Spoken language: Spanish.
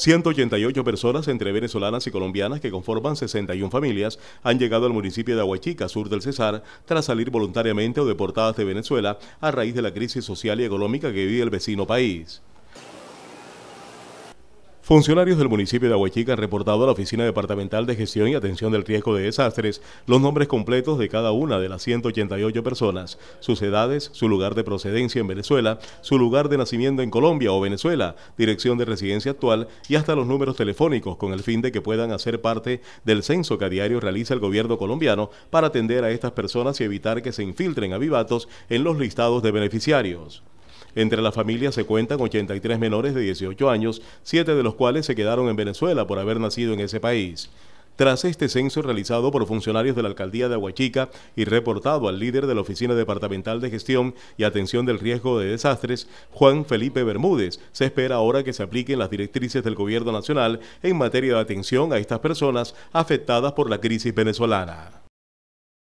188 personas entre venezolanas y colombianas que conforman 61 familias han llegado al municipio de Aguachica, sur del Cesar, tras salir voluntariamente o deportadas de Venezuela a raíz de la crisis social y económica que vive el vecino país. Funcionarios del municipio de Aguachica han reportado a la Oficina Departamental de Gestión y Atención del Riesgo de Desastres los nombres completos de cada una de las 188 personas, sus edades, su lugar de procedencia en Venezuela, su lugar de nacimiento en Colombia o Venezuela, dirección de residencia actual y hasta los números telefónicos con el fin de que puedan hacer parte del censo que a diario realiza el gobierno colombiano para atender a estas personas y evitar que se infiltren avivatos en los listados de beneficiarios. Entre las familias se cuentan 83 menores de 18 años, 7 de los cuales se quedaron en Venezuela por haber nacido en ese país. Tras este censo realizado por funcionarios de la alcaldía de Aguachica y reportado al líder de la Oficina Departamental de Gestión y Atención del Riesgo de Desastres, Juan Felipe Bermúdez, se espera ahora que se apliquen las directrices del Gobierno Nacional en materia de atención a estas personas afectadas por la crisis venezolana.